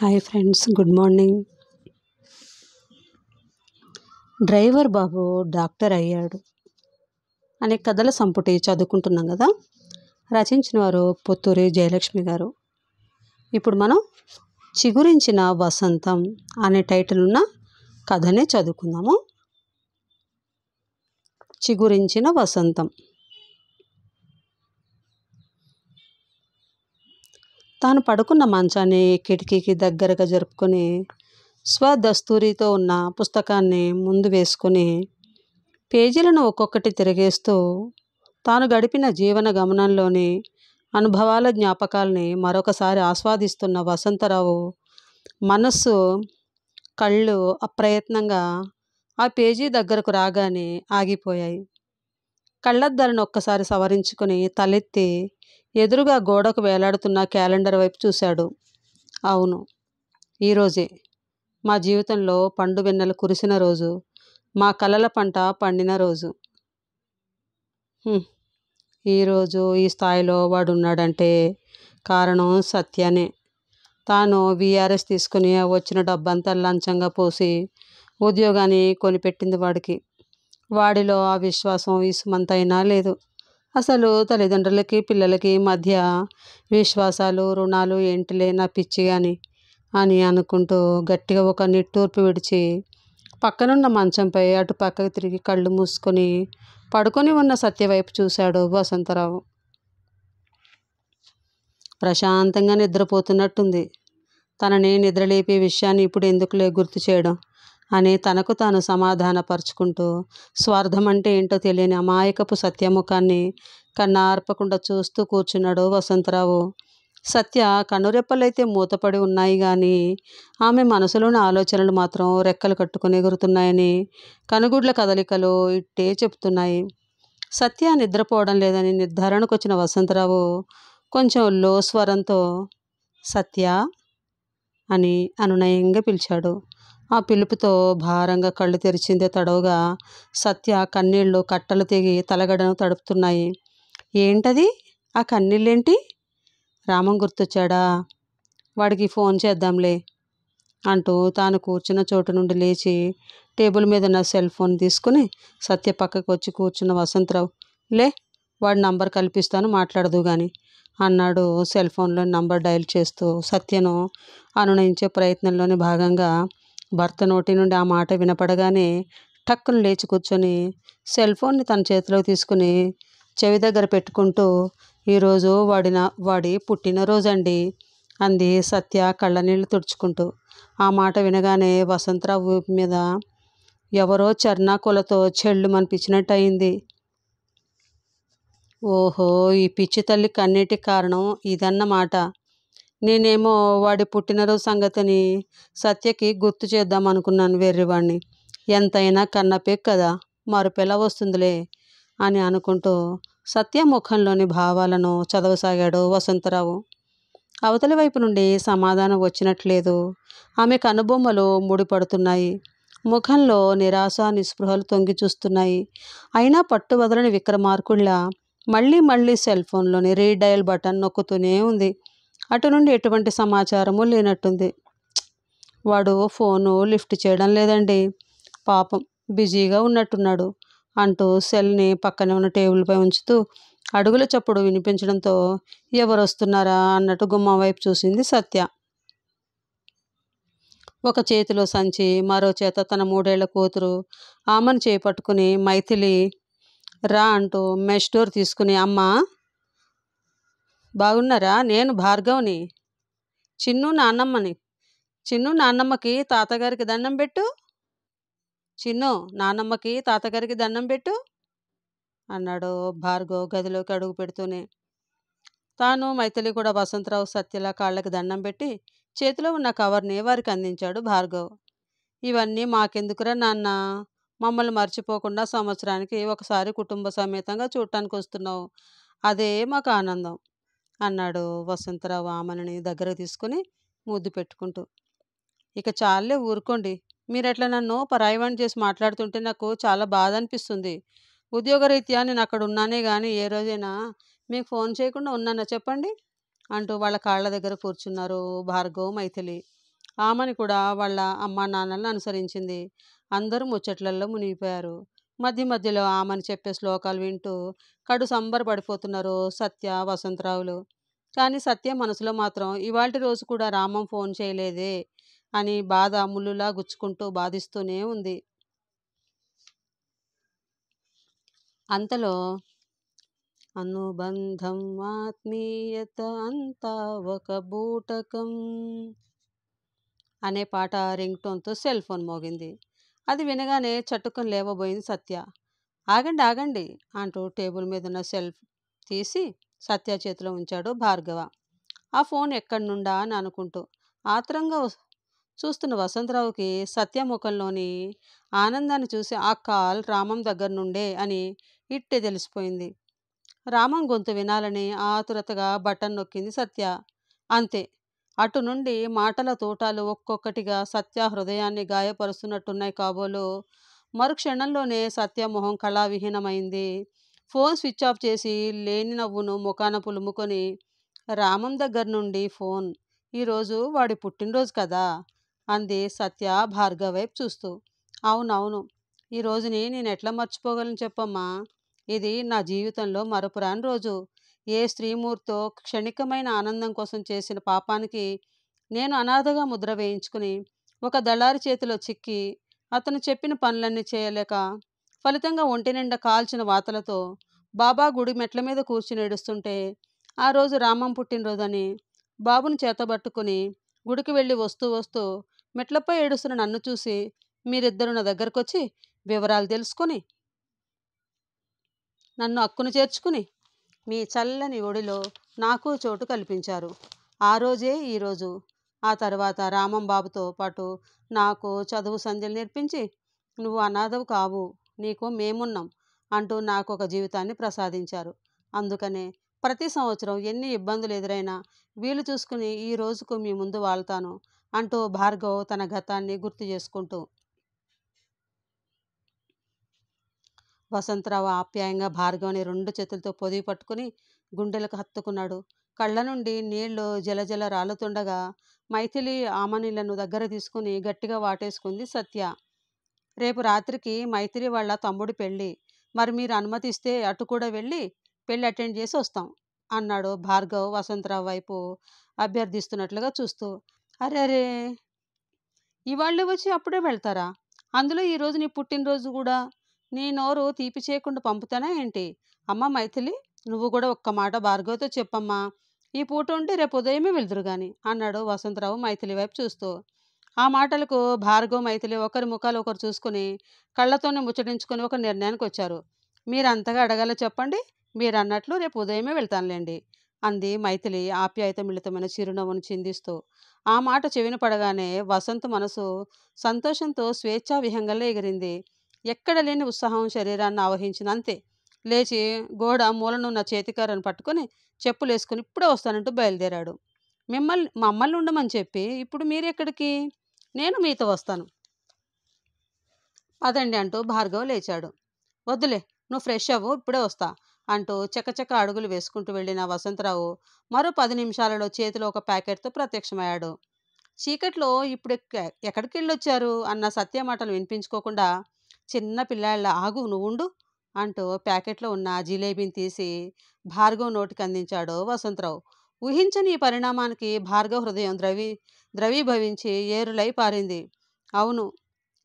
hi friends good morning driver Babu doctor అయ్యాడు అనే కథల సంపుటి చదువుకుంటున్నాం కదా రచించిన వారు పుత్తూరి జయలక్ష్మి గారు ఇప్పుడు మనం చిగురించిన వసంతం అనే టైటిల్ ఉన్న కథనే చదువుకుందాము చిగురించిన వసంతం తాను పడుకున్న మంచాన్ని కిటికీకి దగ్గరగా జరుపుకొని స్వదస్తూరితో ఉన్న పుస్తకాన్ని ముందు వేసుకుని పేజీలను ఒక్కొక్కటి తిరిగేస్తూ తాను గడిపిన జీవన గమనంలోని అనుభవాల జ్ఞాపకాల్ని మరొకసారి ఆస్వాదిస్తున్న వసంతరావు మనస్సు కళ్ళు అప్రయత్నంగా ఆ పేజీ దగ్గరకు రాగానే ఆగిపోయాయి కళ్ళద్దాలను ఒక్కసారి సవరించుకుని తలెత్తి ఎదురుగా గోడకు వేలాడుతున్న క్యాలెండర్ వైపు చూశాడు అవును ఈరోజే మా జీవితంలో పండు వెన్నెలు కురిసిన రోజు మా కలల పంట పండిన రోజు ఈరోజు ఈ స్థాయిలో వాడు ఉన్నాడంటే కారణం సత్యనే తాను వీఆర్ఎస్ తీసుకుని వచ్చిన డబ్బంతా లంచంగా పోసి ఉద్యోగాన్ని కొనిపెట్టింది వాడికి వాడిలో ఆ విశ్వాసం సుమంతైనా లేదు అసలు తల్లిదండ్రులకి పిల్లలకి మధ్య విశ్వాసాలు రుణాలు ఏంటిలే నా పిచ్చి అని అని అనుకుంటూ గట్టిగా ఒక నిట్టూర్పు విడిచి పక్కనున్న మంచంపై అటు పక్కకు తిరిగి కళ్ళు మూసుకొని పడుకొని ఉన్న సత్యవైపు చూశాడు వసంతరావు ప్రశాంతంగా నిద్రపోతున్నట్టుంది తనని నిద్రలేపే విషయాన్ని ఇప్పుడు ఎందుకులే గుర్తు చేయడం అని తనకు తాను సమాధానపరుచుకుంటూ స్వార్థం అంటే ఏంటో తెలియని అమాయకపు సత్యముఖాన్ని కన్నార్పకుండా చూస్తూ కూర్చున్నాడు వసంతరావు సత్య కనురెప్పలైతే మూతపడి ఉన్నాయి కానీ ఆమె మనసులోని ఆలోచనలు మాత్రం రెక్కలు కట్టుకుని ఎగురుతున్నాయని కనుగుడ్ల కదలికలు ఇట్టే చెప్తున్నాయి సత్య నిద్రపోవడం లేదని నిర్ధారణకు వచ్చిన వసంతరావు కొంచెం లో స్వరంతో సత్య అని అనునయంగా పిలిచాడు ఆ పిలుపుతో భారంగా కళ్ళు తెరిచిందే తడవుగా సత్య కన్నీళ్ళు కట్టలు తెగి తలగడను తడుపుతున్నాయి ఏంటది ఆ కన్నీళ్ళేంటి రామం గుర్తొచ్చాడా వాడికి ఫోన్ చేద్దాంలే అంటూ తాను కూర్చున్న చోటు నుండి లేచి టేబుల్ మీద నా సెల్ ఫోన్ తీసుకుని సత్య పక్కకు వచ్చి కూర్చున్న వసంతరావు లే వాడి నంబర్ కల్పిస్తాను మాట్లాడదు కానీ అన్నాడు సెల్ ఫోన్లో నంబర్ డయల్ చేస్తూ సత్యను అనునయించే ప్రయత్నంలోని భాగంగా భర్త నోటి నుండి ఆ మాట వినపడగానే టక్కును లేచి కూర్చొని సెల్ ఫోన్ని తన చేతిలో తీసుకుని చెవి దగ్గర పెట్టుకుంటూ ఈరోజు వాడిన వాడి పుట్టినరోజండి అంది సత్య కళ్ళనీళ్ళు తుడుచుకుంటూ ఆ మాట వినగానే వసంతరావు మీద ఎవరో చర్నాకులతో చెళ్ళు మనిపించినట్టు అయింది ఓహో ఈ పిచ్చి తల్లి కన్నీటి కారణం ఇదన్నమాట నేనేమో వాడి పుట్టినరోజు సంగతిని సత్యకి గుర్తు చేద్దాం అనుకున్నాను వెర్రివాణ్ణి ఎంతైనా కన్నపేక్ కదా పిల్ల వస్తుందిలే అని అనుకుంటూ సత్య ముఖంలోని భావాలను చదవసాగాడు వసంతరావు అవతలి వైపు నుండి సమాధానం వచ్చినట్లేదు ఆమె కనుబొమ్మలు ముడిపడుతున్నాయి ముఖంలో నిరాశ నిస్పృహలు తొంగి చూస్తున్నాయి అయినా పట్టు వదలని విక్రమార్కుళ్ళ మళ్ళీ మళ్ళీ సెల్ ఫోన్లోని రీడయల్ బటన్ నొక్కుతూనే ఉంది అటు నుండి ఎటువంటి సమాచారము లేనట్టుంది వాడు ఫోను లిఫ్ట్ చేయడం లేదండి పాపం బిజీగా ఉన్నట్టున్నాడు అంటూ సెల్ని పక్కనే ఉన్న టేబుల్పై ఉంచుతూ అడుగుల చప్పుడు వినిపించడంతో ఎవరు వస్తున్నారా అన్నట్టు గుమ్మం వైపు చూసింది సత్య ఒక చేతిలో సంచి మరో చేత తన మూడేళ్ల కూతురు ఆమెను చేపట్టుకుని మైథిలి రా అంటూ మెష్ డోర్ తీసుకుని అమ్మ బాగున్నారా నేను భార్గవ్ని చిన్ను నాన్నమ్మని చిన్ను నాన్నమ్మకి తాతగారికి దండం పెట్టు చిన్ను నాన్నమ్మకి తాతగారికి దండం పెట్టు అన్నాడు భార్గవ్ గదిలోకి అడుగు పెడుతూనే తాను మైథిలి కూడా వసంతరావు సత్యల కాళ్ళకి దండం పెట్టి చేతిలో ఉన్న కవర్ని వారికి అందించాడు భార్గవ్ ఇవన్నీ మాకెందుకురా నాన్న మమ్మల్ని మర్చిపోకుండా సంవత్సరానికి ఒకసారి కుటుంబ సమేతంగా చూడటానికి వస్తున్నావు అదే మాకు ఆనందం అన్నాడు వసంతరావు ఆమెని దగ్గర తీసుకుని ముద్దు పెట్టుకుంటూ ఇక చాలే ఊరుకోండి మీరు ఎట్లా నన్ను పరాయవాణి చేసి మాట్లాడుతుంటే నాకు చాలా బాధ అనిపిస్తుంది ఉద్యోగరీత్యా నేను అక్కడ ఉన్నానే కానీ ఏ రోజైనా మీకు ఫోన్ చేయకుండా ఉన్నానా చెప్పండి అంటూ వాళ్ళ కాళ్ళ దగ్గర కూర్చున్నారు భార్గవ్ మైథిలి ఆమెని కూడా వాళ్ళ అమ్మా నాన్నలను అనుసరించింది అందరూ ముచ్చట్లల్లో మునిగిపోయారు మధ్య మధ్యలో ఆమెను చెప్పే శ్లోకాలు వింటూ కడు సంబరపడిపోతున్నారు సత్య వసంతరావులు కానీ సత్య మనసులో మాత్రం ఇవాళ రోజు కూడా రామం ఫోన్ చేయలేదే అని బాధ ముళ్ళులా గుచ్చుకుంటూ బాధిస్తూనే ఉంది అంతలో అనుబంధం ఆత్మీయత అంతా ఒక బూటకం అనే పాట రింగ్టోన్తో సెల్ ఫోన్ మోగింది అది వినగానే చట్టుకం లేవబోయింది సత్య ఆగండి ఆగండి అంటూ టేబుల్ మీద ఉన్న సెల్ఫ్ తీసి సత్య చేతిలో ఉంచాడు భార్గవ ఆ ఫోన్ ఎక్కడి నుండా అని అనుకుంటూ ఆత్రంగా చూస్తున్న వసంతరావుకి సత్య ముఖంలోని ఆనందాన్ని చూసి ఆ కాల్ రామం దగ్గర నుండే అని ఇట్టే తెలిసిపోయింది రామం గొంతు వినాలని ఆతురతగా బటన్ నొక్కింది సత్య అంతే అటు నుండి మాటల తోటాలు ఒక్కొక్కటిగా సత్య హృదయాన్ని గాయపరుస్తున్నట్టున్నాయి కాబోలు మరుక్షణంలోనే సత్య మొహం కళావిహీనమైంది ఫోన్ స్విచ్ ఆఫ్ చేసి లేని నవ్వును ముఖాన పులుముకొని రామం దగ్గర నుండి ఫోన్ ఈరోజు వాడి పుట్టినరోజు కదా అంది సత్య భార్గవ వైపు చూస్తూ అవునవును ఈ రోజుని నేను ఎట్లా మర్చిపోగలను చెప్పమ్మా ఇది నా జీవితంలో మరపురాని రోజు ఏ స్త్రీమూర్తో క్షణికమైన ఆనందం కోసం చేసిన పాపానికి నేను అనాథగా ముద్ర వేయించుకుని ఒక దళారి చేతిలో చిక్కి అతను చెప్పిన పనులన్నీ చేయలేక ఫలితంగా ఒంటి నిండా కాల్చిన వాతలతో బాబా గుడి మెట్ల మీద కూర్చుని ఏడుస్తుంటే ఆ రోజు రామం పుట్టినరోజని బాబును చేతబట్టుకుని గుడికి వెళ్ళి వస్తూ వస్తూ మెట్లపై ఏడుస్తున్న నన్ను చూసి మీరిద్దరు నా దగ్గరకొచ్చి వివరాలు తెలుసుకుని నన్ను అక్కును చేర్చుకుని మీ చల్లని ఒడిలో నాకు చోటు కల్పించారు ఆ రోజే ఈరోజు ఆ తర్వాత రామంబాబుతో పాటు నాకు చదువు సంధ్యలు నేర్పించి నువ్వు అనాథవు కావు నీకు మేమున్నాం అంటూ నాకు ఒక జీవితాన్ని ప్రసాదించారు అందుకనే ప్రతి సంవత్సరం ఎన్ని ఇబ్బందులు ఎదురైనా వీలు చూసుకుని ఈ రోజుకు మీ ముందు వాళ్తాను అంటూ భార్గవ్ తన గతాన్ని గుర్తు చేసుకుంటూ వసంతరావు ఆప్యాయంగా భార్గవని రెండు చేతులతో పొదివి పట్టుకుని గుండెలకు హత్తుకున్నాడు కళ్ళ నుండి నీళ్లు జలజల రాలుతుండగా మైథిలి ఆమనీళ్లను దగ్గర తీసుకుని గట్టిగా వాటేసుకుంది సత్య రేపు రాత్రికి మైత్రి వాళ్ళ తమ్ముడు పెళ్ళి మరి మీరు అనుమతిస్తే అటు కూడా వెళ్ళి పెళ్ళి అటెండ్ చేసి వస్తాం అన్నాడు భార్గవ్ వసంతరావు వైపు అభ్యర్థిస్తున్నట్లుగా చూస్తూ అరే అరే వచ్చి అప్పుడే వెళ్తారా అందులో ఈరోజు నీ పుట్టినరోజు కూడా నీ నోరు తీపి చేయకుండా పంపుతానా ఏంటి అమ్మ మైథిలి నువ్వు కూడా ఒక్క మాట భార్గవతో చెప్పమ్మా ఈ పూట ఉండి రేపు ఉదయమే వెళ్దురు గాని అన్నాడు వసంతరావు మైథిలి వైపు చూస్తూ ఆ మాటలకు భార్గవ మైథిలి ఒకరి ముఖాలు ఒకరు చూసుకుని కళ్ళతోనే ముచ్చటించుకుని ఒక నిర్ణయానికి వచ్చారు మీరు అంతగా అడగాలో చెప్పండి మీరు అన్నట్లు రేపు ఉదయమే వెళ్తానులేండి అంది మైథిలి ఆప్యాయత మిళితమైన చిరునవ్వును చిందిస్తూ ఆ మాట చెవిన పడగానే వసంత మనసు సంతోషంతో స్వేచ్ఛా విహంగంలో ఎగిరింది ఎక్కడ లేని ఉత్సాహం శరీరాన్ని ఆవహించిన అంతే లేచి గోడ మూలనున్న చేతికారను పట్టుకొని వేసుకుని ఇప్పుడే వస్తానంటూ బయలుదేరాడు మిమ్మల్ని మమ్మల్ని ఉండమని చెప్పి ఇప్పుడు మీరెక్కడికి నేను మీతో వస్తాను అదండి అంటూ భార్గవ్ లేచాడు వద్దులే నువ్వు ఫ్రెష్ అవ్వు ఇప్పుడే వస్తా అంటూ చకచక అడుగులు వేసుకుంటూ వెళ్ళిన వసంతరావు మరో పది నిమిషాలలో చేతిలో ఒక ప్యాకెట్తో ప్రత్యక్షమయ్యాడు చీకట్లో ఇప్పుడు ఎక్కడికి వెళ్ళొచ్చారు అన్న సత్యమాటలు వినిపించుకోకుండా చిన్న పిల్లాళ్ళ ఆగు నువ్వు ఉండు అంటూ ప్యాకెట్లో ఉన్న జిలేబీని తీసి భార్గవ్ నోటికి అందించాడు వసంతరావు ఊహించని ఈ పరిణామానికి భార్గవ హృదయం ద్రవి ద్రవీభవించి ఏరులై పారింది అవును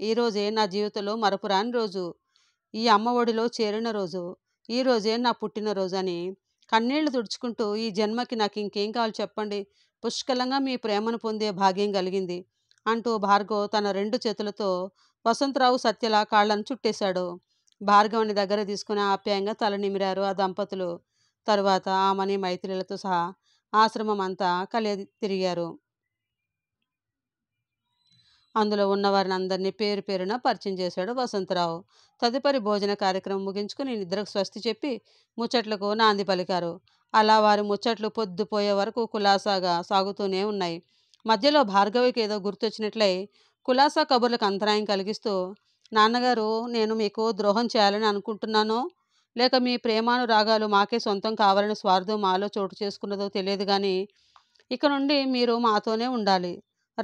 ఈరోజే నా జీవితంలో మరపురాని రోజు ఈ అమ్మ ఒడిలో చేరిన రోజు ఈ రోజే నా పుట్టినరోజు అని కన్నీళ్లు తుడుచుకుంటూ ఈ జన్మకి నాకు ఇంకేం కావాలి చెప్పండి పుష్కలంగా మీ ప్రేమను పొందే భాగ్యం కలిగింది అంటూ భార్గవ్ తన రెండు చేతులతో వసంతరావు సత్యల కాళ్లను చుట్టేశాడు భార్గవుని దగ్గర తీసుకుని ఆప్యాయంగా తల నిమిరారు ఆ దంపతులు తరువాత ఆమెని మైత్రిలతో సహా ఆశ్రమం అంతా కలియ తిరిగారు అందులో ఉన్న అందరినీ పేరు పేరున పరిచయం చేశాడు వసంతరావు తదుపరి భోజన కార్యక్రమం ముగించుకుని నిద్రకు స్వస్తి చెప్పి ముచ్చట్లకు నాంది పలికారు అలా వారి ముచ్చట్లు పొద్దుపోయే వరకు కులాసాగా సాగుతూనే ఉన్నాయి మధ్యలో భార్గవికి ఏదో గుర్తొచ్చినట్లయి కులాసా కబుర్లకు అంతరాయం కలిగిస్తూ నాన్నగారు నేను మీకు ద్రోహం చేయాలని అనుకుంటున్నానో లేక మీ ప్రేమానురాగాలు మాకే సొంతం కావాలని స్వార్థం మాలో చోటు చేసుకున్నదో తెలియదు కానీ ఇక నుండి మీరు మాతోనే ఉండాలి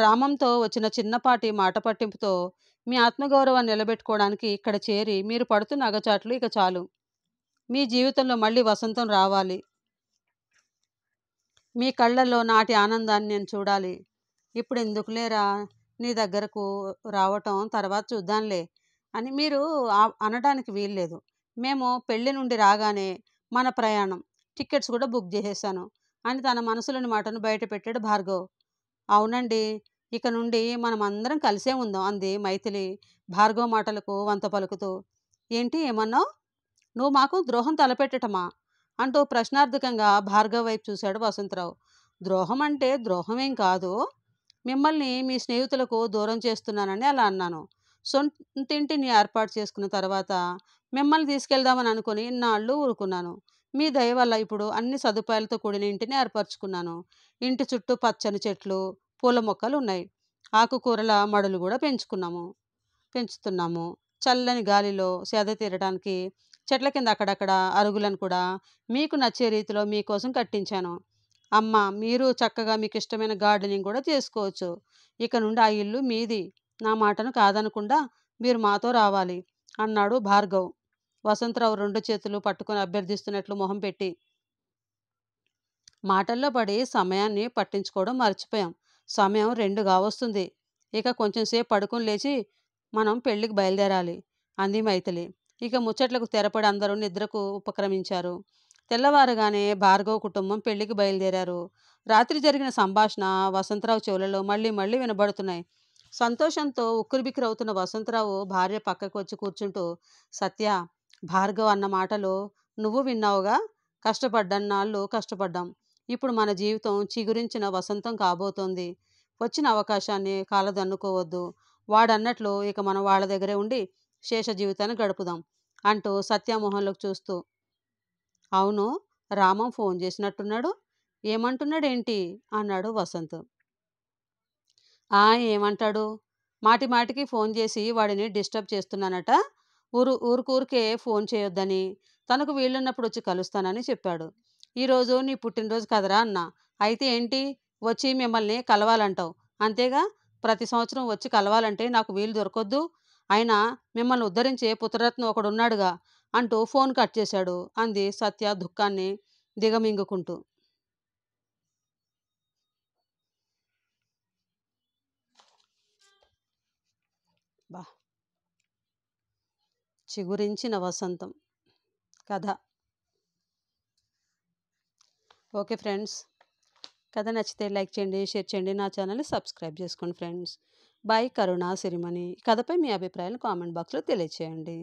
రామంతో వచ్చిన చిన్నపాటి మాట పట్టింపుతో మీ ఆత్మగౌరవాన్ని నిలబెట్టుకోవడానికి ఇక్కడ చేరి మీరు పడుతున్న అగచాట్లు ఇక చాలు మీ జీవితంలో మళ్ళీ వసంతం రావాలి మీ కళ్ళల్లో నాటి ఆనందాన్ని నేను చూడాలి ఇప్పుడు ఎందుకు లేరా నీ దగ్గరకు రావటం తర్వాత చూద్దాంలే అని మీరు అనడానికి వీల్లేదు మేము పెళ్లి నుండి రాగానే మన ప్రయాణం టికెట్స్ కూడా బుక్ చేసేసాను అని తన మనసులోని మాటను బయట పెట్టాడు భార్గవ్ అవునండి ఇక నుండి మనం అందరం కలిసే ఉందాం అంది మైథిలి భార్గవ్ మాటలకు వంత పలుకుతూ ఏంటి ఏమన్నావు నువ్వు మాకు ద్రోహం తలపెట్టటమా అంటూ ప్రశ్నార్థకంగా భార్గవ్ వైపు చూశాడు వసంతరావు ద్రోహం అంటే ద్రోహమేం కాదు మిమ్మల్ని మీ స్నేహితులకు దూరం చేస్తున్నానని అలా అన్నాను సొంతింటిని ఏర్పాటు చేసుకున్న తర్వాత మిమ్మల్ని తీసుకెళ్దామని అనుకుని ఇన్నాళ్ళు ఊరుకున్నాను మీ దయ వల్ల ఇప్పుడు అన్ని సదుపాయాలతో కూడిన ఇంటిని ఏర్పరచుకున్నాను ఇంటి చుట్టూ పచ్చని చెట్లు పూల మొక్కలు ఉన్నాయి ఆకుకూరల మడులు కూడా పెంచుకున్నాము పెంచుతున్నాము చల్లని గాలిలో సేద తీరడానికి చెట్ల కింద అక్కడక్కడ అరుగులను కూడా మీకు నచ్చే రీతిలో మీకోసం కట్టించాను అమ్మ మీరు చక్కగా మీకు ఇష్టమైన గార్డెనింగ్ కూడా చేసుకోవచ్చు ఇక నుండి ఆ ఇల్లు మీది నా మాటను కాదనకుండా మీరు మాతో రావాలి అన్నాడు భార్గవ్ వసంతరావు రెండు చేతులు పట్టుకుని అభ్యర్థిస్తున్నట్లు మొహం పెట్టి మాటల్లో పడి సమయాన్ని పట్టించుకోవడం మర్చిపోయాం సమయం రెండు కావస్తుంది ఇక కొంచెంసేపు పడుకుని లేచి మనం పెళ్లికి బయలుదేరాలి అంది మైథిలి ఇక ముచ్చట్లకు తెరపడి అందరూ నిద్రకు ఉపక్రమించారు తెల్లవారుగానే భార్గవ్ కుటుంబం పెళ్లికి బయలుదేరారు రాత్రి జరిగిన సంభాషణ వసంతరావు చెవులలో మళ్ళీ మళ్ళీ వినబడుతున్నాయి సంతోషంతో అవుతున్న వసంతరావు భార్య పక్కకు వచ్చి కూర్చుంటూ సత్య భార్గవ్ అన్న మాటలు నువ్వు విన్నావుగా కష్టపడ్డన్నాళ్ళు కష్టపడ్డాం ఇప్పుడు మన జీవితం చిగురించిన వసంతం కాబోతోంది వచ్చిన అవకాశాన్ని కాలదన్నుకోవద్దు వాడన్నట్లు ఇక మనం వాళ్ళ దగ్గరే ఉండి శేష జీవితాన్ని గడుపుదాం అంటూ సత్యామోహన్లోకి చూస్తూ అవును రామం ఫోన్ చేసినట్టున్నాడు ఏమంటున్నాడు ఏంటి అన్నాడు వసంత్ ఆ ఏమంటాడు మాటి మాటికి ఫోన్ చేసి వాడిని డిస్టర్బ్ చేస్తున్నానట ఊరు ఊరికూరికే ఫోన్ చేయొద్దని తనకు వీలున్నప్పుడు వచ్చి కలుస్తానని చెప్పాడు ఈరోజు నీ పుట్టినరోజు కదరా అన్న అయితే ఏంటి వచ్చి మిమ్మల్ని కలవాలంటావు అంతేగా ప్రతి సంవత్సరం వచ్చి కలవాలంటే నాకు వీలు దొరకొద్దు అయినా మిమ్మల్ని ఉద్ధరించే పుత్రరత్నం ఒకడున్నాడుగా అంటూ ఫోన్ కట్ చేశాడు అంది సత్య దుఃఖాన్ని దిగమింగుకుంటూ బా చిగురించిన వసంతం కథ ఓకే ఫ్రెండ్స్ కథ నచ్చితే లైక్ చేయండి షేర్ చేయండి నా ఛానల్ని సబ్స్క్రైబ్ చేసుకోండి ఫ్రెండ్స్ బై కరుణా సిరిమణి కథపై మీ అభిప్రాయాలు కామెంట్ బాక్స్లో తెలియచేయండి